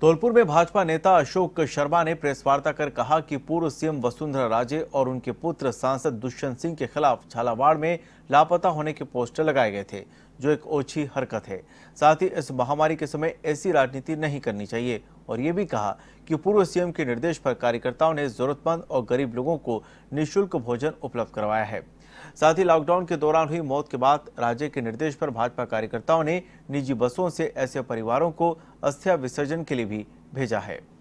धौलपुर में भाजपा नेता अशोक शर्मा ने प्रेस वार्ता कर कहा कि पूर्व सीएम वसुंधरा राजे और उनके पुत्र सांसद दुष्यंत सिंह के खिलाफ झालावाड़ में लापता होने के पोस्टर लगाए गए थे जो एक ओछी हरकत है साथ ही इस महामारी के समय ऐसी राजनीति नहीं करनी चाहिए और ये भी कहा कि पूर्व सीएम के निर्देश पर कार्यकर्ताओं ने जरूरतमंद और गरीब लोगों को निःशुल्क भोजन उपलब्ध करवाया है साथ ही लॉकडाउन के दौरान हुई मौत के बाद राज्य के निर्देश पर भाजपा कार्यकर्ताओं ने निजी बसों से ऐसे परिवारों को अस्थिया विसर्जन के लिए भी भेजा है